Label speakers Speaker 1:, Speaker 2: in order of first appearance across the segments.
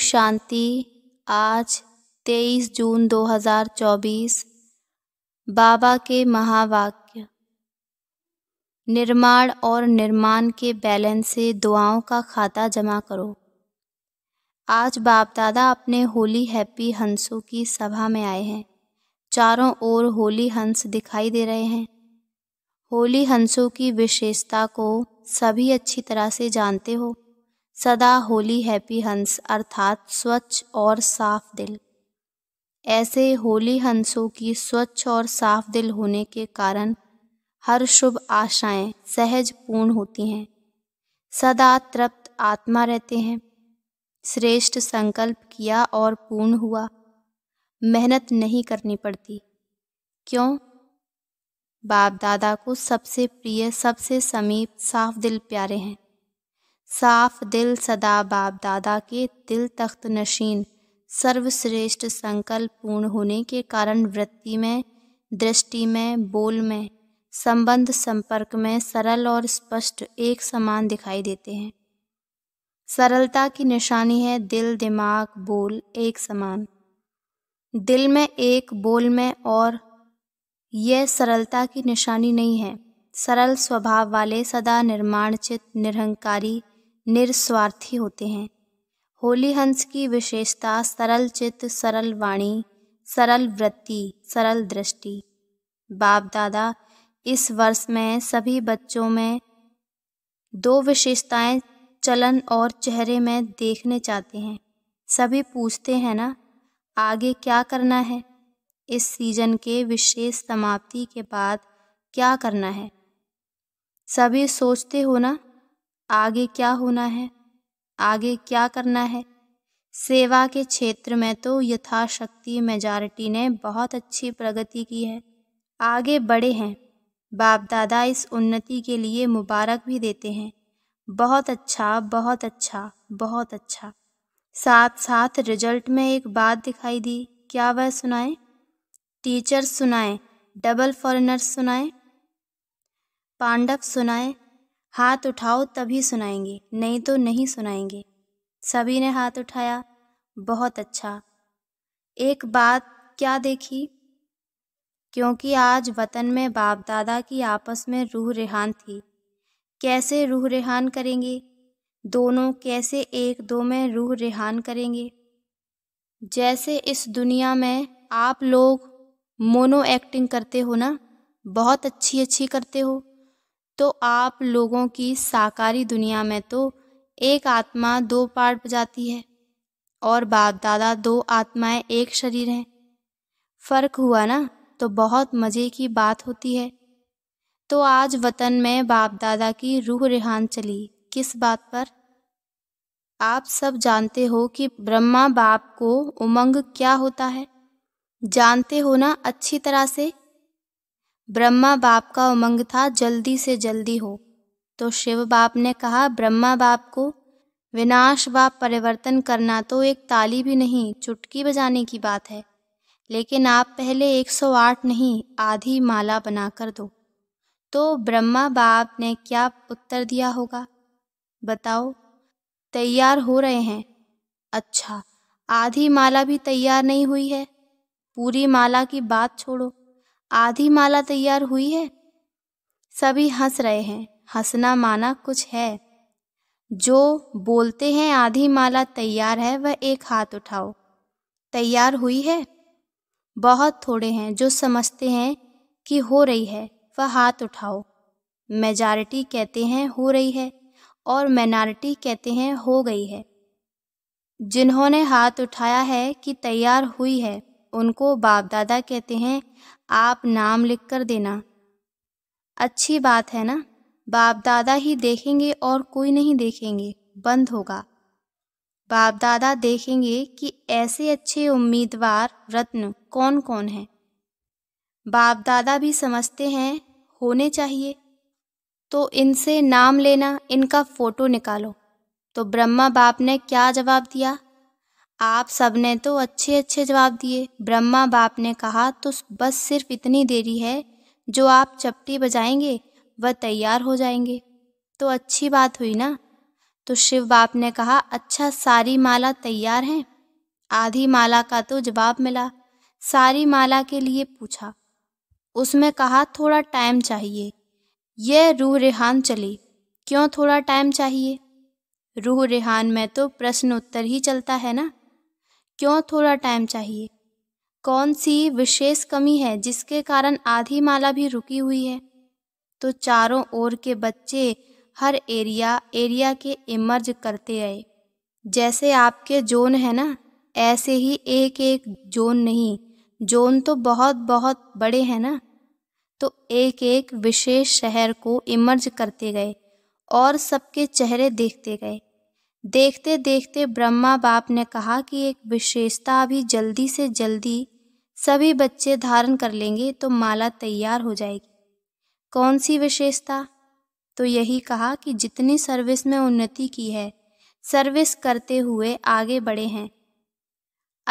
Speaker 1: शांति आज 23 जून 2024 बाबा के महावाक्य निर्माण और निर्माण के बैलेंस से दुआओं का खाता जमा करो आज बाप दादा अपने होली हैप्पी हंसों की सभा में आए हैं चारों ओर होली हंस दिखाई दे रहे हैं होली हंसों की विशेषता को सभी अच्छी तरह से जानते हो सदा होली हैप्पी हंस अर्थात स्वच्छ और साफ दिल ऐसे होली हंसों की स्वच्छ और साफ दिल होने के कारण हर शुभ आशाएं सहज पूर्ण होती हैं सदा तृप्त आत्मा रहते हैं श्रेष्ठ संकल्प किया और पूर्ण हुआ मेहनत नहीं करनी पड़ती क्यों बाप दादा को सबसे प्रिय सबसे समीप साफ दिल प्यारे हैं साफ दिल सदा बाप दादा के दिल तख्त नशीन सर्वश्रेष्ठ संकल्प पूर्ण होने के कारण वृत्ति में दृष्टि में बोल में संबंध संपर्क में सरल और स्पष्ट एक समान दिखाई देते हैं सरलता की निशानी है दिल दिमाग बोल एक समान दिल में एक बोल में और यह सरलता की निशानी नहीं है सरल स्वभाव वाले सदा निर्माणचित निरहंकारी निस्वार्थी होते हैं होली हंस की विशेषता सरल चित्त सरल वाणी सरल वृत्ति सरल दृष्टि बाप दादा इस वर्ष में सभी बच्चों में दो विशेषताएं चलन और चेहरे में देखने चाहते हैं सभी पूछते हैं ना आगे क्या करना है इस सीजन के विशेष समाप्ति के बाद क्या करना है सभी सोचते हो ना आगे क्या होना है आगे क्या करना है सेवा के क्षेत्र में तो यथाशक्ति मेजॉरिटी ने बहुत अच्छी प्रगति की है आगे बड़े हैं बाप दादा इस उन्नति के लिए मुबारक भी देते हैं बहुत अच्छा बहुत अच्छा बहुत अच्छा साथ साथ रिजल्ट में एक बात दिखाई दी क्या वह सुनाए टीचर सुनाए डबल फॉरेनर सुनाए पांडव सुनाए हाथ उठाओ तभी सुनाएंगे नहीं तो नहीं सुनाएंगे सभी ने हाथ उठाया बहुत अच्छा एक बात क्या देखी क्योंकि आज वतन में बाप दादा की आपस में रूह रेहान थी कैसे रूह रेहान करेंगे दोनों कैसे एक दो में रूह रेहान करेंगे जैसे इस दुनिया में आप लोग मोनो एक्टिंग करते हो ना बहुत अच्छी अच्छी करते हो तो आप लोगों की साकारी दुनिया में तो एक आत्मा दो पार्ट बजाती है और बाप दादा दो आत्माएं एक शरीर हैं फर्क हुआ ना तो बहुत मज़े की बात होती है तो आज वतन में बाप दादा की रूह रिहान चली किस बात पर आप सब जानते हो कि ब्रह्मा बाप को उमंग क्या होता है जानते हो ना अच्छी तरह से ब्रह्मा बाप का उमंग था जल्दी से जल्दी हो तो शिव बाप ने कहा ब्रह्मा बाप को विनाश व परिवर्तन करना तो एक ताली भी नहीं चुटकी बजाने की बात है लेकिन आप पहले 108 नहीं आधी माला बना कर दो तो ब्रह्मा बाप ने क्या उत्तर दिया होगा बताओ तैयार हो रहे हैं अच्छा आधी माला भी तैयार नहीं हुई है पूरी माला की बात छोड़ो आधी माला तैयार हुई है सभी हंस रहे हैं हंसना माना कुछ है जो बोलते हैं आधी माला तैयार है वह एक हाथ उठाओ तैयार हुई है बहुत थोड़े हैं जो समझते हैं कि हो रही है वह हाथ उठाओ मेजॉरिटी कहते हैं हो रही है और माइनॉरिटी कहते हैं हो गई है जिन्होंने हाथ उठाया है कि तैयार हुई है उनको बाप दादा कहते हैं आप नाम लिख कर देना अच्छी बात है ना बाप दादा ही देखेंगे और कोई नहीं देखेंगे बंद होगा बाप दादा देखेंगे कि ऐसे अच्छे उम्मीदवार रत्न कौन कौन हैं बाप दादा भी समझते हैं होने चाहिए तो इनसे नाम लेना इनका फोटो निकालो तो ब्रह्मा बाप ने क्या जवाब दिया आप सबने तो अच्छे अच्छे जवाब दिए ब्रह्मा बाप ने कहा तो बस सिर्फ इतनी देरी है जो आप चपटी बजाएंगे वह तैयार हो जाएंगे तो अच्छी बात हुई ना तो शिव बाप ने कहा अच्छा सारी माला तैयार है आधी माला का तो जवाब मिला सारी माला के लिए पूछा उसमें कहा थोड़ा टाइम चाहिए यह रूह रेहान चली क्यों थोड़ा टाइम चाहिए रूह रेहान में तो प्रश्न उत्तर ही चलता है ना क्यों थोड़ा टाइम चाहिए कौन सी विशेष कमी है जिसके कारण आधी माला भी रुकी हुई है तो चारों ओर के बच्चे हर एरिया एरिया के इमर्ज करते आए जैसे आपके जोन है ना ऐसे ही एक एक जोन नहीं जोन तो बहुत बहुत बड़े हैं ना तो एक एक विशेष शहर को इमर्ज करते गए और सबके चेहरे देखते गए देखते देखते ब्रह्मा बाप ने कहा कि एक विशेषता अभी जल्दी से जल्दी सभी बच्चे धारण कर लेंगे तो माला तैयार हो जाएगी कौन सी विशेषता तो यही कहा कि जितनी सर्विस में उन्नति की है सर्विस करते हुए आगे बढ़े हैं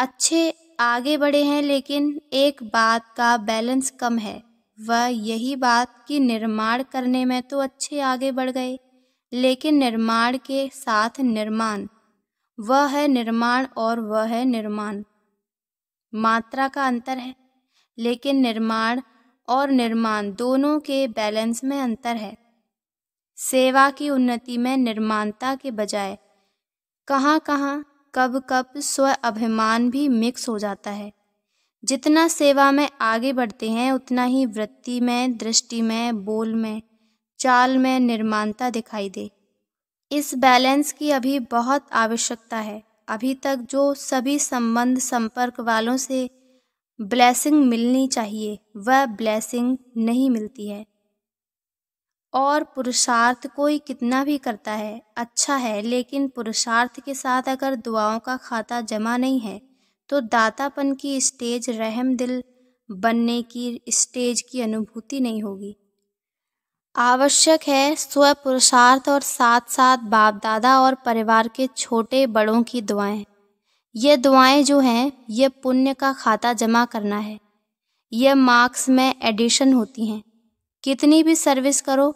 Speaker 1: अच्छे आगे बढ़े हैं लेकिन एक बात का बैलेंस कम है वह यही बात कि निर्माण करने में तो अच्छे आगे बढ़ गए लेकिन निर्माण के साथ निर्माण वह है निर्माण और वह है निर्माण मात्रा का अंतर है लेकिन निर्माण और निर्माण दोनों के बैलेंस में अंतर है सेवा की उन्नति में निर्माणता के बजाय कहाँ कहाँ कब कब स्व अभिमान भी मिक्स हो जाता है जितना सेवा में आगे बढ़ते हैं उतना ही वृत्ति में दृष्टि में बोल में चाल में निर्माणता दिखाई दे इस बैलेंस की अभी बहुत आवश्यकता है अभी तक जो सभी संबंध संपर्क वालों से ब्लेसिंग मिलनी चाहिए वह ब्लेसिंग नहीं मिलती है और पुरुषार्थ कोई कितना भी करता है अच्छा है लेकिन पुरुषार्थ के साथ अगर दुआओं का खाता जमा नहीं है तो दातापन की स्टेज रहम दिल बनने की स्टेज की अनुभूति नहीं होगी आवश्यक है स्व पुरुषार्थ और साथ साथ बाप दादा और परिवार के छोटे बड़ों की दुआएं ये दुआएं जो हैं ये पुण्य का खाता जमा करना है यह मार्क्स में एडिशन होती हैं कितनी भी सर्विस करो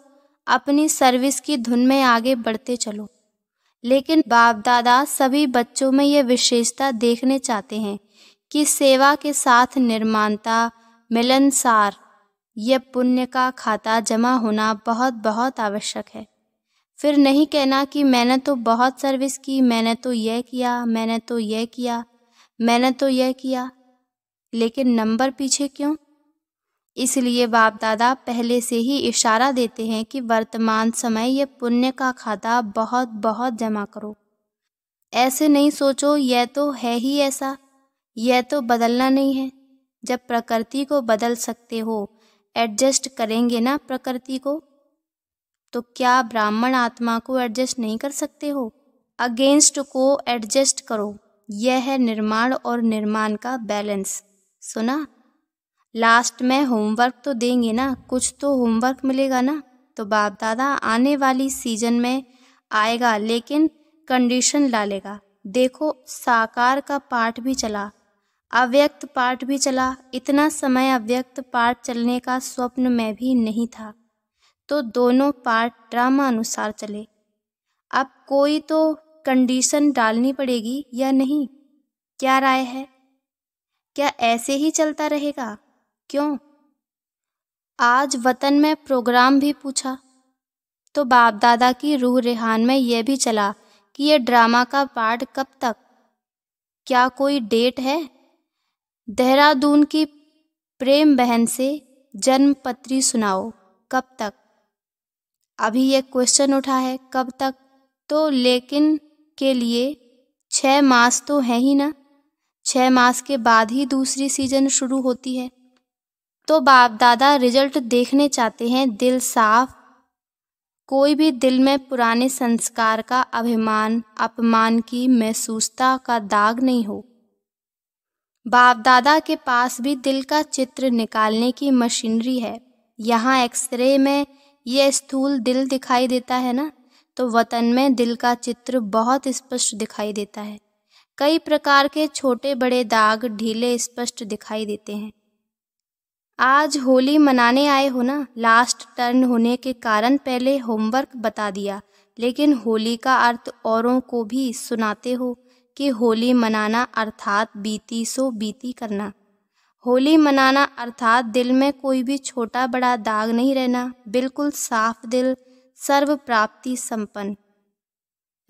Speaker 1: अपनी सर्विस की धुन में आगे बढ़ते चलो लेकिन बाप दादा सभी बच्चों में ये विशेषता देखने चाहते हैं कि सेवा के साथ निर्माणता मिलनसार यह पुण्य का खाता जमा होना बहुत बहुत आवश्यक है फिर नहीं कहना कि मैंने तो बहुत सर्विस की मैंने तो यह किया मैंने तो यह किया मैंने तो यह किया लेकिन नंबर पीछे क्यों इसलिए बाप दादा पहले से ही इशारा देते हैं कि वर्तमान समय यह पुण्य का खाता बहुत बहुत जमा करो ऐसे नहीं सोचो यह तो है ही ऐसा यह तो बदलना नहीं है जब प्रकृति को बदल सकते हो एडजस्ट करेंगे ना प्रकृति को तो क्या ब्राह्मण आत्मा को एडजस्ट नहीं कर सकते हो अगेंस्ट को एडजस्ट करो यह है निर्माण और निर्माण का बैलेंस सुना लास्ट में होमवर्क तो देंगे ना कुछ तो होमवर्क मिलेगा ना तो बाप दादा आने वाली सीजन में आएगा लेकिन कंडीशन ला लेगा देखो साकार का पाठ भी चला अव्यक्त पाठ भी चला इतना समय अव्यक्त पाठ चलने का स्वप्न में भी नहीं था तो दोनों पार्ट ड्रामा अनुसार चले अब कोई तो कंडीशन डालनी पड़ेगी या नहीं क्या राय है क्या ऐसे ही चलता रहेगा क्यों आज वतन में प्रोग्राम भी पूछा तो बाप दादा की रूह रेहान में यह भी चला कि यह ड्रामा का पार्ट कब तक क्या कोई डेट है देहरादून की प्रेम बहन से जन्म पत्री सुनाओ कब तक अभी ये क्वेश्चन उठा है कब तक तो लेकिन के लिए छः मास तो है ही ना छः मास के बाद ही दूसरी सीजन शुरू होती है तो बाप दादा रिजल्ट देखने चाहते हैं दिल साफ कोई भी दिल में पुराने संस्कार का अभिमान अपमान की महसूसता का दाग नहीं हो बाप दादा के पास भी दिल का चित्र निकालने की मशीनरी है यहाँ एक्सरे में ये स्थूल दिल दिखाई देता है ना तो वतन में दिल का चित्र बहुत स्पष्ट दिखाई देता है कई प्रकार के छोटे बड़े दाग ढीले स्पष्ट दिखाई देते हैं आज होली मनाने आए हो ना लास्ट टर्न होने के कारण पहले होमवर्क बता दिया लेकिन होली का अर्थ औरों को भी सुनाते हो कि होली मनाना अर्थात बीती सो बीती करना होली मनाना अर्थात दिल में कोई भी छोटा बड़ा दाग नहीं रहना बिल्कुल साफ दिल सर्व प्राप्ति संपन्न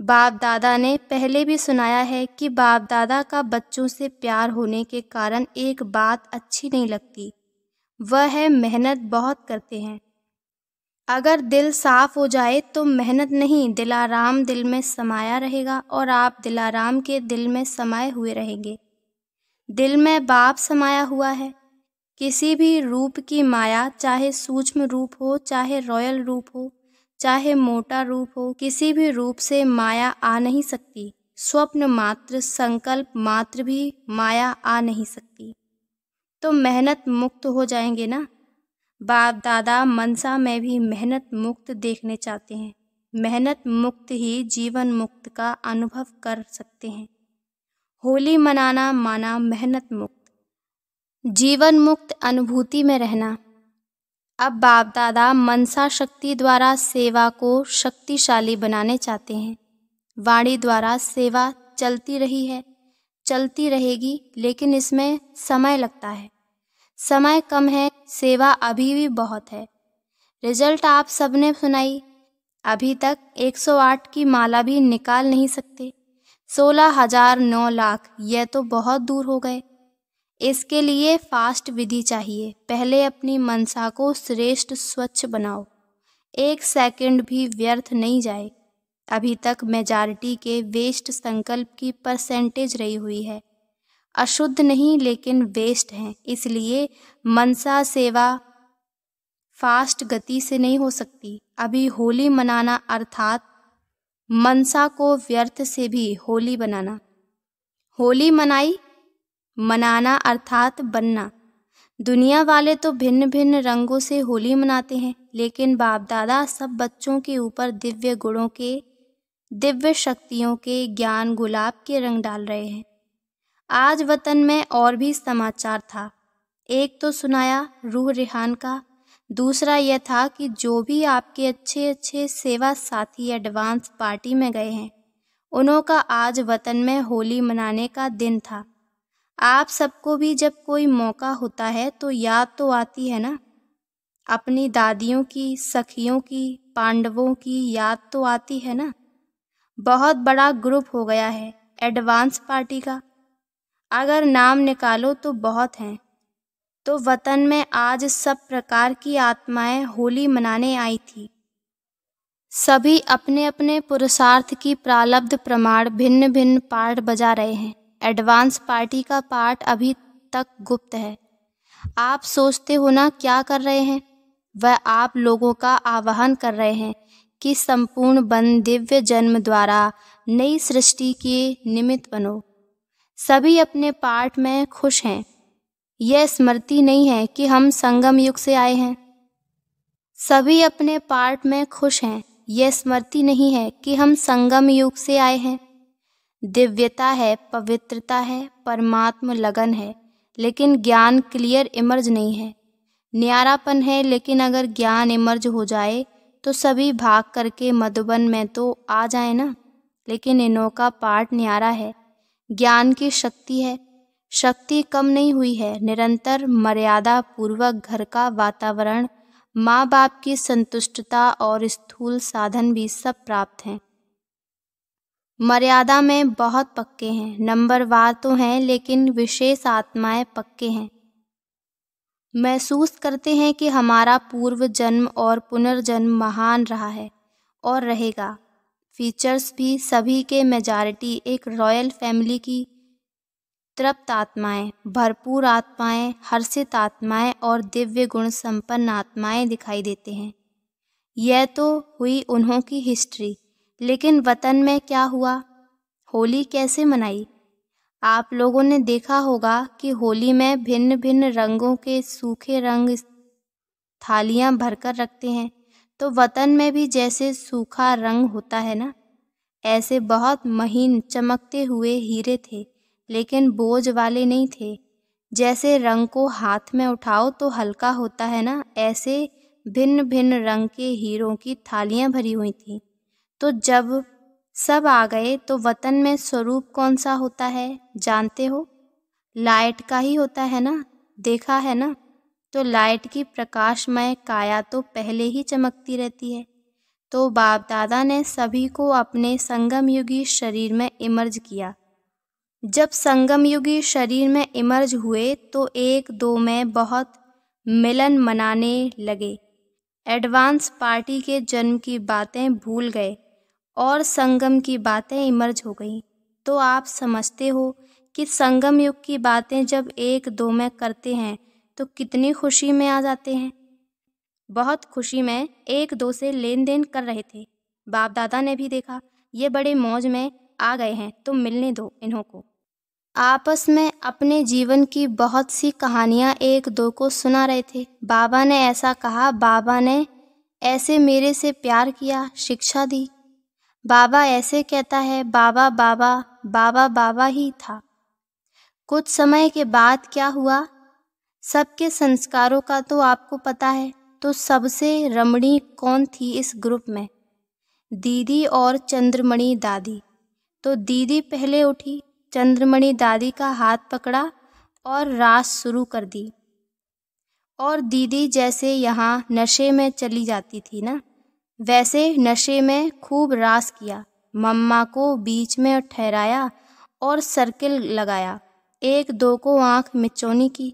Speaker 1: बाप दादा ने पहले भी सुनाया है कि बाप दादा का बच्चों से प्यार होने के कारण एक बात अच्छी नहीं लगती वह है मेहनत बहुत करते हैं अगर दिल साफ हो जाए तो मेहनत नहीं दिलाराम दिल में समाया रहेगा और आप दिलाराम के दिल में समाये हुए रहेंगे दिल में बाप समाया हुआ है किसी भी रूप की माया चाहे सूक्ष्म रूप हो चाहे रॉयल रूप हो चाहे मोटा रूप हो किसी भी रूप से माया आ नहीं सकती स्वप्न मात्र संकल्प मात्र भी माया आ नहीं सकती तो मेहनत मुक्त हो जाएंगे ना बाप दादा मनसा में भी मेहनत मुक्त देखने चाहते हैं मेहनत मुक्त ही जीवन मुक्त का अनुभव कर सकते हैं होली मनाना माना मेहनत मुक्त जीवन मुक्त अनुभूति में रहना अब बाप दादा मनसा शक्ति द्वारा सेवा को शक्तिशाली बनाने चाहते हैं वाणी द्वारा सेवा चलती रही है चलती रहेगी लेकिन इसमें समय लगता है समय कम है सेवा अभी भी बहुत है रिजल्ट आप सबने सुनाई अभी तक 108 की माला भी निकाल नहीं सकते सोलह हजार नौ लाख यह तो बहुत दूर हो गए इसके लिए फास्ट विधि चाहिए पहले अपनी मनसा को श्रेष्ठ स्वच्छ बनाओ एक सेकंड भी व्यर्थ नहीं जाए अभी तक मेजॉरिटी के वेस्ट संकल्प की परसेंटेज रही हुई है अशुद्ध नहीं लेकिन वेस्ट हैं इसलिए मनसा सेवा फास्ट गति से नहीं हो सकती अभी होली मनाना अर्थात मनसा को व्यर्थ से भी होली बनाना होली मनाई मनाना अर्थात बनना दुनिया वाले तो भिन्न भिन्न रंगों से होली मनाते हैं लेकिन बाप दादा सब बच्चों के ऊपर दिव्य गुणों के दिव्य शक्तियों के ज्ञान गुलाब के रंग डाल रहे हैं आज वतन में और भी समाचार था एक तो सुनाया रूह रिहान का दूसरा यह था कि जो भी आपके अच्छे अच्छे सेवा साथी एडवांस पार्टी में गए हैं उन्हों का आज वतन में होली मनाने का दिन था आप सबको भी जब कोई मौका होता है तो याद तो आती है ना अपनी दादियों की सखियों की पांडवों की याद तो आती है ना बहुत बड़ा ग्रुप हो गया है एडवांस पार्टी का अगर नाम निकालो तो बहुत हैं तो वतन में आज सब प्रकार की आत्माएं होली मनाने आई थी सभी अपने अपने पुरुषार्थ की प्रालब्ध प्रमाण भिन्न भिन्न पार्ट बजा रहे हैं एडवांस पार्टी का पार्ट अभी तक गुप्त है आप सोचते हो ना क्या कर रहे हैं वह आप लोगों का आवाहन कर रहे हैं कि संपूर्ण बन दिव्य जन्म द्वारा नई सृष्टि के निमित्त बनो सभी अपने पाठ में खुश हैं यह स्मृति नहीं है कि हम संगम युग से आए हैं सभी अपने पाठ में खुश हैं यह स्मृति नहीं है कि हम संगम युग से आए हैं दिव्यता है पवित्रता है परमात्म लगन है लेकिन ज्ञान क्लियर इमर्ज नहीं है न्यारापन है लेकिन अगर ज्ञान इमर्ज हो जाए तो सभी भाग करके मधुबन में तो आ जाए ना लेकिन इनों का पाठ न्यारा है ज्ञान की शक्ति है शक्ति कम नहीं हुई है निरंतर मर्यादा पूर्वक घर का वातावरण माँ बाप की संतुष्टता और स्थूल साधन भी सब प्राप्त हैं मर्यादा में बहुत पक्के हैं नंबर वार तो हैं लेकिन विशेष आत्माएं पक्के हैं महसूस करते हैं कि हमारा पूर्व जन्म और पुनर्जन्म महान रहा है और रहेगा फीचर्स भी सभी के मेजॉरिटी एक रॉयल फैमिली की तृप्त आत्माएं भरपूर आत्माएं हर्षित आत्माएं और दिव्य गुण संपन्न आत्माएं दिखाई देते हैं यह तो हुई उन्हों की हिस्ट्री लेकिन वतन में क्या हुआ होली कैसे मनाई आप लोगों ने देखा होगा कि होली में भिन्न भिन्न रंगों के सूखे रंग थालियां भरकर रखते हैं तो वतन में भी जैसे सूखा रंग होता है ना ऐसे बहुत महीन चमकते हुए हीरे थे लेकिन बोझ वाले नहीं थे जैसे रंग को हाथ में उठाओ तो हल्का होता है ना ऐसे भिन्न भिन्न रंग के हीरों की थालियां भरी हुई थी तो जब सब आ गए तो वतन में स्वरूप कौन सा होता है जानते हो लाइट का ही होता है ना देखा है ना तो लाइट की प्रकाशमय काया तो पहले ही चमकती रहती है तो बाप दादा ने सभी को अपने संगम युगी शरीर में इमर्ज किया जब संगम युगी शरीर में इमर्ज हुए तो एक दो में बहुत मिलन मनाने लगे एडवांस पार्टी के जन्म की बातें भूल गए और संगम की बातें इमर्ज हो गई तो आप समझते हो कि संगम युग की बातें जब एक दो में करते हैं तो कितनी खुशी में आ जाते हैं बहुत खुशी में एक दो से लेन देन कर रहे थे बाप दादा ने भी देखा ये बड़े मौज में आ गए हैं तो मिलने दो इन्हों को आपस में अपने जीवन की बहुत सी कहानियाँ एक दो को सुना रहे थे बाबा ने ऐसा कहा बाबा ने ऐसे मेरे से प्यार किया शिक्षा दी बाबा ऐसे कहता है बाबा बाबा बाबा बाबा ही था कुछ समय के बाद क्या हुआ सबके संस्कारों का तो आपको पता है तो सबसे रमणी कौन थी इस ग्रुप में दीदी और चंद्रमणि दादी तो दीदी पहले उठी चंद्रमणि दादी का हाथ पकड़ा और रास शुरू कर दी और दीदी जैसे यहाँ नशे में चली जाती थी ना वैसे नशे में खूब रास किया मम्मा को बीच में ठहराया और सर्किल लगाया एक दो को आंख मिचौनी की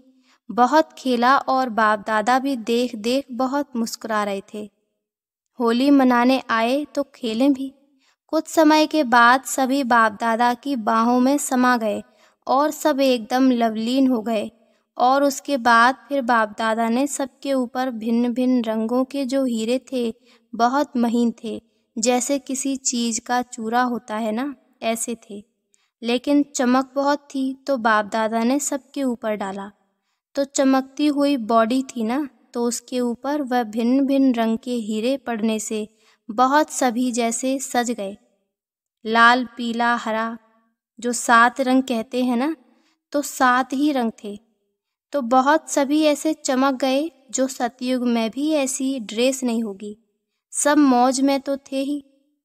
Speaker 1: बहुत खेला और बाप दादा भी देख देख बहुत मुस्कुरा रहे थे होली मनाने आए तो खेलें भी कुछ समय के बाद सभी बाप दादा की बाहों में समा गए और सब एकदम लवलीन हो गए और उसके बाद फिर बाप दादा ने सबके ऊपर भिन्न भिन्न रंगों के जो हीरे थे बहुत महीन थे जैसे किसी चीज़ का चूरा होता है ना ऐसे थे लेकिन चमक बहुत थी तो बाप दादा ने सबके ऊपर डाला तो चमकती हुई बॉडी थी ना तो उसके ऊपर वह भिन्न भिन्न रंग के हीरे पड़ने से बहुत सभी जैसे सज गए लाल पीला हरा जो सात रंग कहते हैं ना तो सात ही रंग थे तो बहुत सभी ऐसे चमक गए जो सतयुग में भी ऐसी ड्रेस नहीं होगी सब मौज में तो थे ही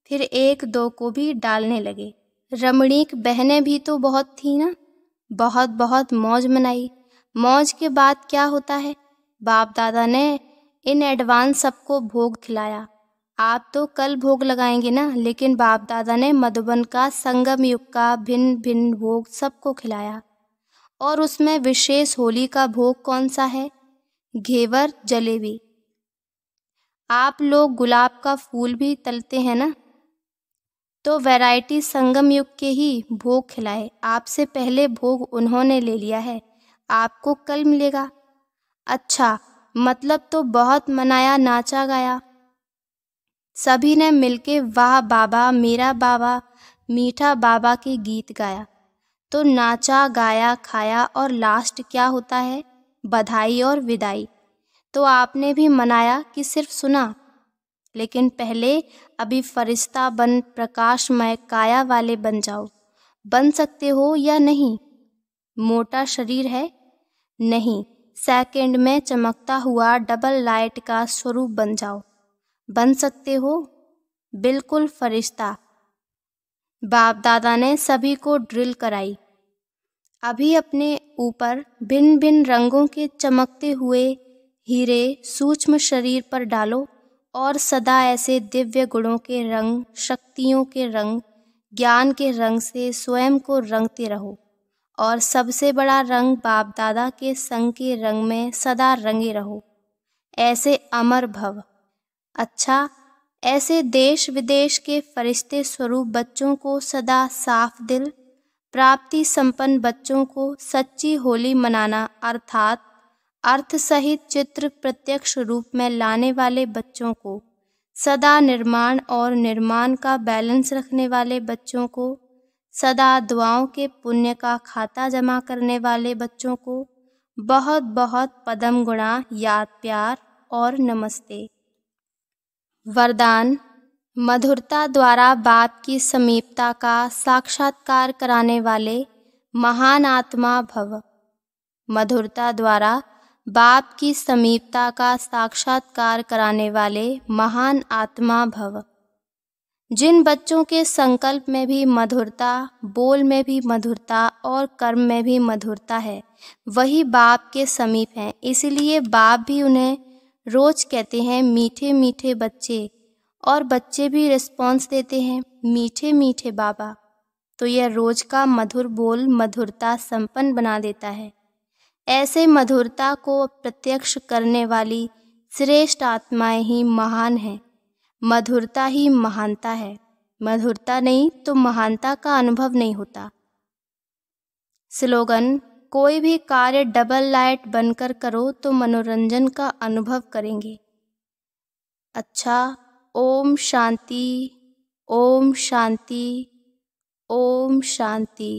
Speaker 1: फिर एक दो को भी डालने लगे रमणीक बहनें भी तो बहुत थी ना बहुत बहुत मौज मनाई मौज के बाद क्या होता है बाप दादा ने इन एडवांस सबको भोग खिलाया आप तो कल भोग लगाएंगे ना लेकिन बाप दादा ने मधुबन का संगम युग का भिन्न भिन्न भोग सबको खिलाया और उसमें विशेष होली का भोग कौन सा है घेवर जलेबी आप लोग गुलाब का फूल भी तलते हैं ना तो वैरायटी संगम युग के ही भोग खिलाए आपसे पहले भोग उन्होंने ले लिया है आपको कल मिलेगा अच्छा मतलब तो बहुत मनाया नाचा गाया सभी ने मिलके वाह बाबा मेरा बाबा मीठा बाबा के गीत गाया तो नाचा गाया खाया और लास्ट क्या होता है बधाई और विदाई तो आपने भी मनाया कि सिर्फ सुना लेकिन पहले अभी फरिश्ता बन प्रकाशमय काया वाले बन जाओ बन सकते हो या नहीं मोटा शरीर है नहीं सेकंड में चमकता हुआ डबल लाइट का स्वरूप बन जाओ बन सकते हो बिल्कुल फरिश्ता बाप दादा ने सभी को ड्रिल कराई अभी अपने ऊपर भिन्न भिन्न रंगों के चमकते हुए हीरे सूक्ष्म शरीर पर डालो और सदा ऐसे दिव्य गुणों के रंग शक्तियों के रंग ज्ञान के रंग से स्वयं को रंगते रहो और सबसे बड़ा रंग बाप दादा के संग के रंग में सदा रंगे रहो ऐसे अमर भव अच्छा ऐसे देश विदेश के फरिश्ते स्वरूप बच्चों को सदा साफ दिल प्राप्ति संपन्न बच्चों को सच्ची होली मनाना अर्थात अर्थ सहित चित्र प्रत्यक्ष रूप में लाने वाले बच्चों को सदा निर्माण और निर्माण का बैलेंस रखने वाले बच्चों को सदा दुआओं के पुण्य का खाता जमा करने वाले बच्चों को बहुत बहुत पदम गुणा याद प्यार और नमस्ते वरदान मधुरता द्वारा बाप की समीपता का साक्षात्कार कराने वाले महान आत्मा भव मधुरता द्वारा बाप की समीपता का साक्षात्कार कराने वाले महान आत्मा भव जिन बच्चों के संकल्प में भी मधुरता बोल में भी मधुरता और कर्म में भी मधुरता है वही बाप के समीप हैं इसलिए बाप भी उन्हें रोज कहते हैं मीठे मीठे बच्चे और बच्चे भी रिस्पॉन्स देते हैं मीठे मीठे बाबा तो यह रोज का मधुर बोल मधुरता संपन्न बना देता है ऐसे मधुरता को प्रत्यक्ष करने वाली श्रेष्ठ आत्माएं ही महान हैं मधुरता ही महानता है मधुरता नहीं तो महानता का अनुभव नहीं होता स्लोगन कोई भी कार्य डबल लाइट बनकर करो तो मनोरंजन का अनुभव करेंगे अच्छा ओम शांति ओम शांति ओम शांति